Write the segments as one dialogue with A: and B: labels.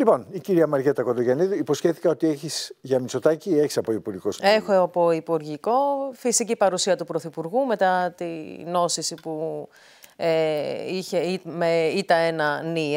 A: Λοιπόν, η κυρία Μαριέτα Κοντογιανίδη, υποσχέθηκα ότι έχεις για Μητσοτάκη ή έχει από υπουργικό
B: Έχω από υπουργικό. Φυσική παρουσία του Πρωθυπουργού μετά τη νόσηση που ε, είχε με ΙΤΑ 1 νη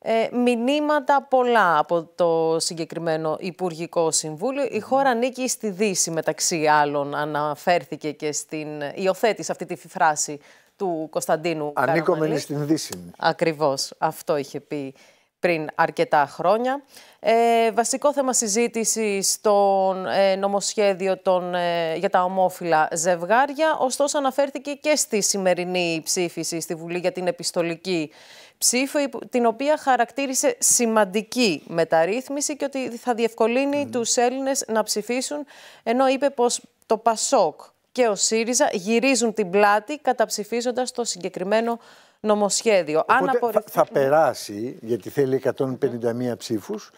B: Ε, μηνύματα πολλά από το συγκεκριμένο Υπουργικό Συμβούλιο. Η χώρα ανήκει στη Δύση μεταξύ άλλων, αναφέρθηκε και στην υιοθέτηση αυτή τη φράση του Κωνσταντίνου Ανήκομενη στην Δύση. Ακριβώς, αυτό είχε πει πριν αρκετά χρόνια. Ε, βασικό θέμα συζήτηση στο ε, νομοσχέδιο των, ε, για τα ομόφυλα ζευγάρια, ωστόσο αναφέρθηκε και στη σημερινή ψήφιση στη Βουλή για την επιστολική ψήφο, την οποία χαρακτήρισε σημαντική μεταρρύθμιση και ότι θα διευκολύνει τους Έλληνες να ψηφίσουν, ενώ είπε πως το ΠΑΣΟΚ και ο ΣΥΡΙΖΑ γυρίζουν την πλάτη καταψηφίζοντας το συγκεκριμένο νομοσχέδιο. Οπότε θα,
A: περάσει, γιατί θέλει 151 ψήφους,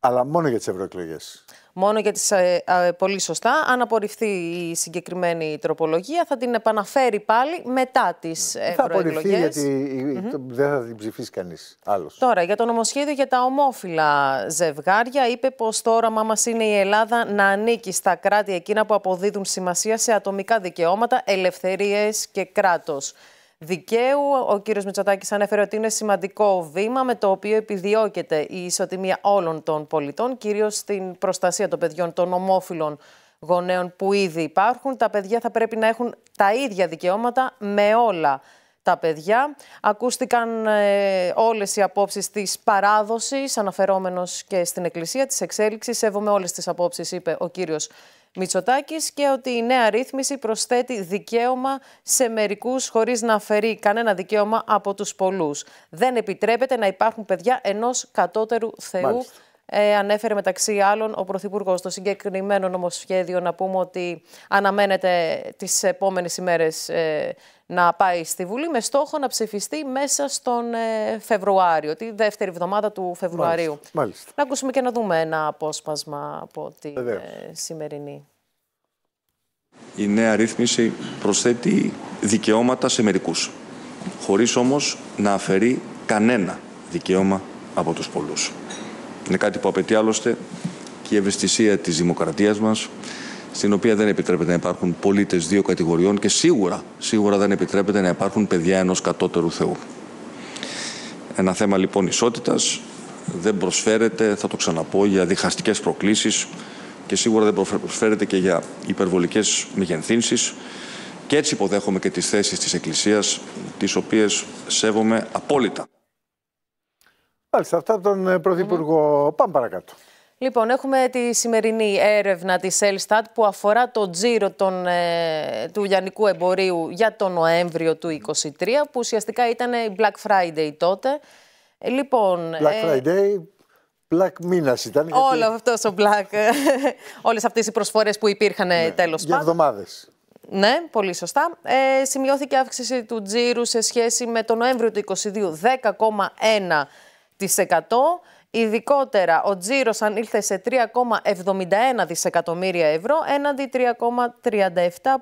A: αλλά μόνο για τις ευρωεκλογές.
B: Μόνο για τις ε, ε, πολύ σωστά. Αν απορριφθεί η συγκεκριμένη τροπολογία θα την επαναφέρει πάλι μετά τις ευρωεκλογές. Ναι. Θα απορριφθεί
A: γιατί δεν θα την ψηφίσει κανείς άλλος.
B: Τώρα για το νομοσχέδιο για τα ομόφυλα ζευγάρια είπε πως το όραμά μας είναι η Ελλάδα να ανήκει στα κράτη εκείνα που αποδίδουν σημασία σε ατομικά δικαιώματα, ελευθερίες και κράτος δικαίου. Ο κύριος Μητσοτάκης ανέφερε ότι είναι σημαντικό βήμα με το οποίο επιδιώκεται η ισοτιμία όλων των πολιτών, κυρίως στην προστασία των παιδιών των ομόφυλων γονέων που ήδη υπάρχουν. Τα παιδιά θα πρέπει να έχουν τα ίδια δικαιώματα με όλα τα παιδιά. Ακούστηκαν ε, όλες οι απόψεις της παράδοσης, αναφερόμενος και στην Εκκλησία της εξέλιξης. Σέβομαι όλες τις απόψεις, είπε ο κύριος Μητσοτάκης και ότι η νέα ρύθμιση προσθέτει δικαίωμα σε μερικούς χωρίς να αφαιρεί κανένα δικαίωμα από τους πολλούς. Δεν επιτρέπεται να υπάρχουν παιδιά ενός κατώτερου Θεού. Ε, ανέφερε μεταξύ άλλων ο Πρωθυπουργός. Το συγκεκριμένο νομοσχέδιο να πούμε ότι αναμένεται τις επόμενες ημέρες ε, να πάει στη Βουλή με στόχο να ψηφιστεί μέσα στον ε, Φεβρουάριο, τη δεύτερη εβδομάδα του Φεβρουαρίου. Μάλιστα. Να ακούσουμε και να δούμε ένα απόσπασμα από τη ε, σημερινή
A: η νέα ρύθμιση προσθέτει δικαιώματα σε μερικούς, χωρίς όμως να αφαιρεί κανένα δικαίωμα από τους πολλούς. Είναι κάτι που απαιτεί άλλωστε και η ευαισθησία της δημοκρατίας μας, στην οποία δεν επιτρέπεται να υπάρχουν πολίτες δύο κατηγοριών και σίγουρα, σίγουρα δεν επιτρέπεται να υπάρχουν παιδιά ενός κατώτερου Θεού. Ένα θέμα λοιπόν ισότητας δεν προσφέρεται, θα το ξαναπώ, για διχαστικές προκλήσεις και σίγουρα δεν προσφέρεται και για υπερβολικές μεγενθύνσεις. Και έτσι υποδέχομαι και τις θέσεις της Εκκλησίας, τις οποίες σέβομαι απόλυτα. Μάλιστα, αυτά τον ε, Πρωθυπουργό. Πάμε παρακάτω.
B: Λοιπόν, έχουμε τη σημερινή έρευνα της Ελστάτ που αφορά το τζίρο ε, του λιανικού εμπορίου για τον Νοέμβριο του 2023, που ουσιαστικά ήταν η Black Friday τότε. Ε, λοιπόν, Black Friday,
A: Πλακ μήνα ήταν. Όλο
B: αυτός ο πλακ. Ε, Όλες αυτές οι προσφορές που υπήρχαν ε, ναι, τέλος πάντων. Για εβδομάδες. Ναι, πολύ σωστά. Ε, σημειώθηκε αύξηση του τζίρου σε σχέση με τον Νοέμβριο του 2022, 10,1%. Ειδικότερα, ο τζίρος ανήλθε σε 3,71 δισεκατομμύρια ευρώ έναντι 3,37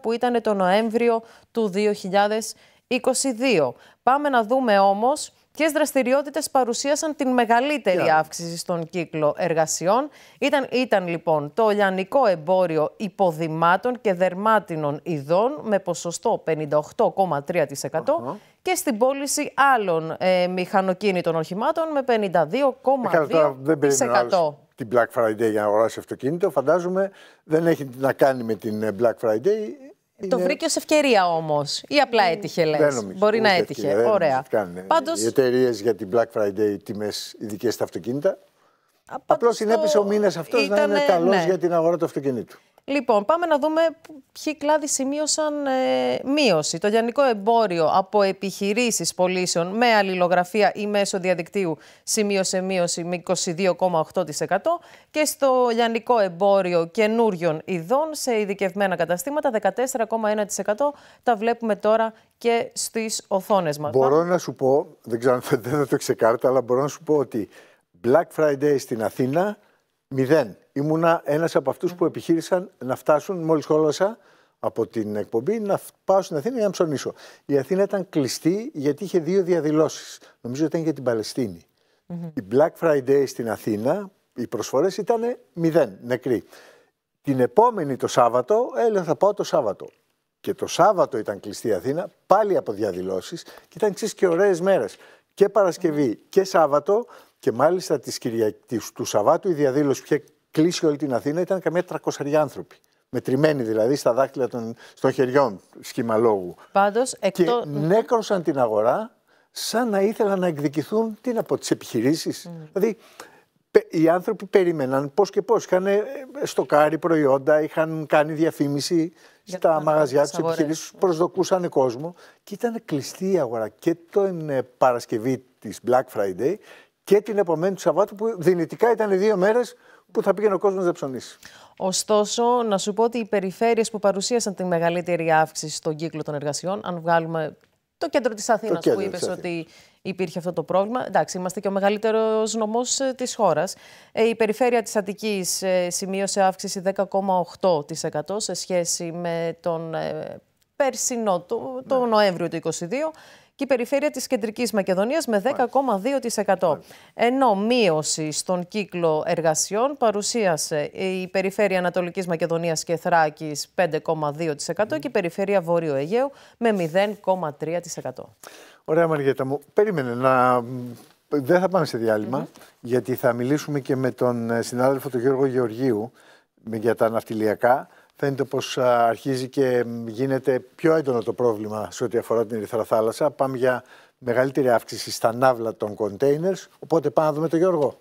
B: που ήταν το Νοέμβριο του 2022. Πάμε να δούμε όμως Ποιες δραστηριότητες παρουσίασαν την μεγαλύτερη αύξηση στον κύκλο εργασιών. Ήταν, ήταν λοιπόν το λιανικό εμπόριο υποδημάτων και δερμάτινων ειδών με ποσοστό 58,3% uh -huh. και στην πώληση άλλων ε, μηχανοκίνητων οχημάτων με 52,2%.
A: Ε, την Black Friday για να αγοράσει αυτοκίνητο, φαντάζομαι δεν έχει να κάνει με την ε, Black Friday,
B: ε, το βρήκε ως ευκαιρία όμως. Ή απλά ε,
A: έτυχε, λες. Μπορεί να έτυχε. Ωραία. Ε. Πάντως... Οι εταιρείες για την Black Friday τιμές ειδικές στα αυτοκίνητα. Απλώ συνέπεσε ο μήνας αυτός να είναι καλός ναι. για την αγορά του αυτοκινήτου.
B: Λοιπόν, πάμε να δούμε ποιοι κλάδοι σημείωσαν ε, μείωση. Το λιανικό εμπόριο από επιχειρήσεις πωλήσεων με αλληλογραφία ή μέσω διαδικτύου σημείωσε μείωση με 22,8% και στο λιανικό εμπόριο καινούριων ειδών σε ειδικευμένα καταστήματα 14,1% τα βλέπουμε τώρα και στις οθόνες μας. Μπορώ
A: να σου πω, δεν ξέρω αν δεν θα το ξεκάρτα, αλλά μπορώ να σου πω ότι Black Friday στην Αθήνα Μηδέν. Ήμουνα ένας από αυτούς ναι. που επιχείρησαν να φτάσουν, μόλις χόλωσα από την εκπομπή, να πάω στην Αθήνα για να ψωνίσω. Η Αθήνα ήταν κλειστή γιατί είχε δύο διαδηλώσεις. Νομίζω ήταν για την Παλαιστίνη. Η Black Friday στην Αθήνα, οι προσφορές ήταν μηδέν, νεκροί. Την επόμενη το Σάββατο, ε, έλεγα θα πάω το Σάββατο. Και το Σάββατο ήταν κλειστή η Αθήνα, πάλι από διαδηλώσεις και ήταν εξή και ωραίες μέρες. Και Παρασκευή και Σάββατο και μάλιστα τις του Σαββάτου η διαδήλωση που είχε κλείσει όλη την Αθήνα ήταν καμιά τρακοσαριά άνθρωποι. Μετρημένοι δηλαδή στα δάχτυλα των, των χεριών λόγου. Πάντως, εκτό... Και νέκρωσαν την αγορά σαν να ήθελαν να εκδικηθούν τι να πω, τις επιχειρήσεις. Mm. Δηλαδή οι άνθρωποι περίμεναν πώς και πώς. Είχαν ε, στοκάρει προϊόντα, είχαν κάνει διαφήμιση στα μαγαζιά τους επιχειρήσεις, προσδοκούσαν κόσμο και ήταν κλειστή η αγορά. Και την ε, Παρασκευή της Black Friday και την επομένη του Σαββάτου που δυνητικά ήταν οι δύο μέρες που θα πήγαινε ο κόσμος να ψωνίσει. Ωστόσο,
B: να σου πω ότι οι περιφέρειες που παρουσίασαν τη μεγαλύτερη αύξηση στον κύκλο των εργασιών, αν βγάλουμε το κέντρο της Αθήνας που είπε ότι υπήρχε αυτό το πρόβλημα. Εντάξει, είμαστε και ο μεγαλύτερος νομός ε, της χώρας. Ε, η περιφέρεια της Αττικής ε, σημείωσε αύξηση 10,8% σε σχέση με τον περσινό, το, ναι. Νοέμβριο του 2022 και η περιφέρεια της Κεντρικής Μακεδονίας με 10,2%. Ενώ μείωση στον κύκλο εργασιών παρουσίασε η περιφέρεια Ανατολικής Μακεδονίας και Θράκης 5,2% και η περιφέρεια Βορείου Αιγαίου με 0,3%.
A: Ωραία Μαριέτα μου. Περίμενε να... Δεν θα πάμε σε διάλειμμα, γιατί θα μιλήσουμε και με τον ε, συνάδελφο του Γιώργο Γεωργίου, για τα ναυτιλιακά. Φαίνεται πως αρχίζει και γίνεται πιο έντονο το πρόβλημα σε ό,τι αφορά την Ερυθρά Θάλασσα. Πάμε για μεγαλύτερη αύξηση στα ναύλα των κοντέινερς. Οπότε πάμε να δούμε τον Γιώργο.